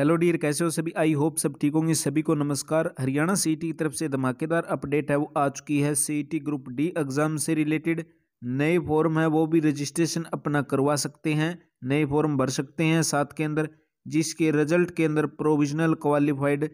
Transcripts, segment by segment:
hello dear कैसे हो सभी आई होप सब ठीक होंगे सभी को नमस्कार हरियाणा सीईटी e की तरफ से धमाकेदार अपडेट है वो आ चुकी है सीईटी ग्रुप डी एग्ज़ाम से रिलेटेड नए फॉर्म है वो भी रजिस्ट्रेशन अपना करवा सकते हैं नए फॉर्म भर सकते हैं साथ के अंदर जिसके रिजल्ट के अंदर प्रोविजनल क्वालिफाइड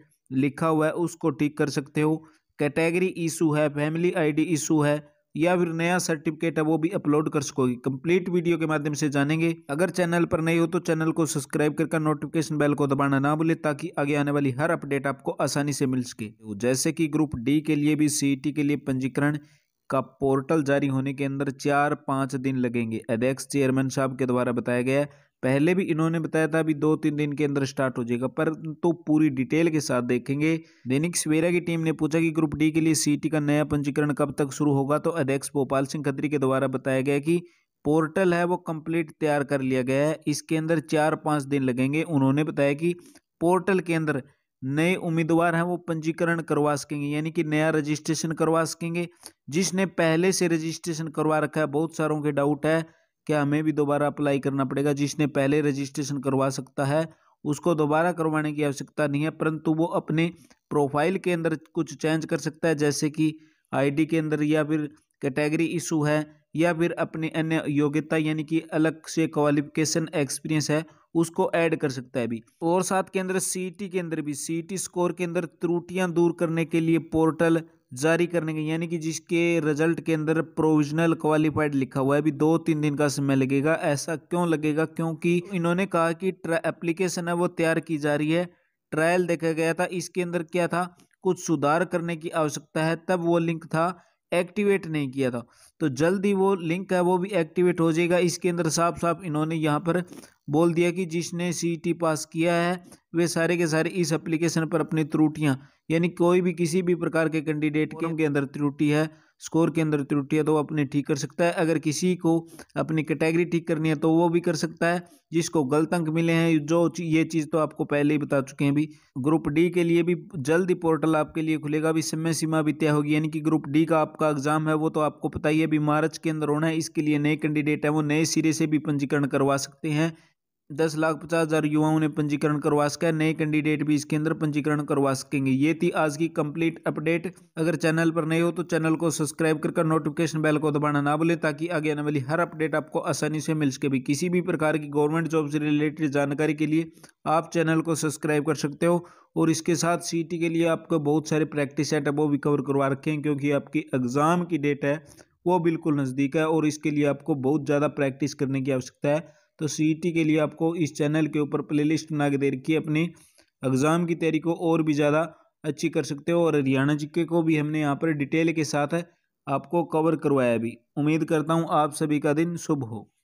लिखा हुआ है उसको ठीक कर सकते हो कैटेगरी इशू है फैमिली आई इशू है या फिर नया सर्टिफिकेट है वो भी अपलोड कर सकोगे कंप्लीट वीडियो के माध्यम से जानेंगे अगर चैनल पर नहीं हो तो चैनल को सब्सक्राइब करके नोटिफिकेशन बेल को दबाना ना भूले ताकि आगे आने वाली हर अपडेट आपको आसानी से मिल सके तो जैसे कि ग्रुप डी के लिए भी सी e के लिए पंजीकरण का पोर्टल जारी होने के अंदर चार पाँच दिन लगेंगे अध्यक्ष चेयरमैन साहब के द्वारा बताया गया है पहले भी इन्होंने बताया था अभी दो तीन दिन के अंदर स्टार्ट हो जाएगा पर तो पूरी डिटेल के साथ देखेंगे दैनिक सवेरा की टीम ने पूछा कि ग्रुप डी के लिए सीटी का नया पंजीकरण कब तक शुरू होगा तो अध्यक्ष भोपाल सिंह खत्री के द्वारा बताया गया कि पोर्टल है वो कंप्लीट तैयार कर लिया गया है इसके अंदर चार पाँच दिन लगेंगे उन्होंने बताया कि पोर्टल के अंदर नए उम्मीदवार हैं वो पंजीकरण करवा सकेंगे यानी कि नया रजिस्ट्रेशन करवा सकेंगे जिसने पहले से रजिस्ट्रेशन करवा रखा है बहुत सारों के डाउट है क्या हमें भी दोबारा अप्लाई करना पड़ेगा जिसने पहले रजिस्ट्रेशन करवा सकता है उसको दोबारा करवाने की आवश्यकता नहीं है परंतु वो अपने प्रोफाइल के अंदर कुछ चेंज कर सकता है जैसे कि आईडी के अंदर या फिर कैटेगरी इशू है या फिर अपनी अन्य योग्यता यानी कि अलग से क्वालिफिकेशन एक्सपीरियंस है उसको ऐड कर सकता है भी और साथ के अंदर सीटी के अंदर भी सीटी स्कोर के अंदर त्रुटियां दूर करने के लिए पोर्टल जारी करने के यानी कि जिसके रिजल्ट के अंदर प्रोविजनल क्वालिफाइड लिखा हुआ है अभी दो तीन दिन का समय लगेगा ऐसा क्यों लगेगा क्योंकि इन्होंने कहा कि एप्लीकेशन है वो तैयार की जा रही है ट्रायल देखा गया था इसके अंदर क्या था कुछ सुधार करने की आवश्यकता है तब वो लिंक था एक्टिवेट नहीं किया था तो जल्दी वो लिंक है वो भी एक्टिवेट हो जाएगा इसके अंदर साफ साफ इन्होंने यहाँ पर बोल दिया कि जिसने सी पास किया है वे सारे के सारे इस एप्लीकेशन पर अपनी त्रुटियाँ यानी कोई भी किसी भी प्रकार के कैंडिडेट के अंदर त्रुटि है स्कोर के अंदर त्रुटि है तो वो अपने ठीक कर सकता है अगर किसी को अपनी कैटेगरी ठीक करनी है तो वो भी कर सकता है जिसको गलत अंक मिले हैं जो ये चीज़ तो आपको पहले ही बता चुके हैं भी ग्रुप डी के लिए भी जल्द ही पोर्टल आपके लिए खुलेगा अभी समय सीमा भी तय होगी यानी कि ग्रुप डी का आपका एग्जाम है वो तो आपको पता ही है अभी मार्च के अंदर होना है इसके लिए नए कैंडिडेट हैं वो नए सिरे से भी पंजीकरण करवा सकते हैं दस लाख पचास हज़ार युवाओं ने पंजीकरण करवा सका है नए कैंडिडेट भी इसके अंदर पंजीकरण करवा सकेंगे ये थी आज की कंप्लीट अपडेट अगर चैनल पर नए हो तो चैनल को सब्सक्राइब कर नोटिफिकेशन बेल को दबाना ना भूलें ताकि आगे आने वाली हर अपडेट आपको आसानी से मिल सके भी किसी भी प्रकार की गवर्नमेंट जॉब से रिलेटेड जानकारी के लिए आप चैनल को सब्सक्राइब कर सकते हो और इसके साथ सी के लिए आपको बहुत सारे प्रैक्टिस सेट है वो भी कवर करवा रखे हैं क्योंकि आपकी एग्ज़ाम की डेट है वो बिल्कुल नज़दीक है और इसके लिए आपको बहुत ज़्यादा प्रैक्टिस करने की आवश्यकता है तो सी e के लिए आपको इस चैनल के ऊपर लिस्ट बना के दे रखी है अपने एग्ज़ाम की तैयारी को और भी ज़्यादा अच्छी कर सकते हो और हरियाणा जी को भी हमने यहाँ पर डिटेल के साथ आपको कवर करवाया भी उम्मीद करता हूँ आप सभी का दिन शुभ हो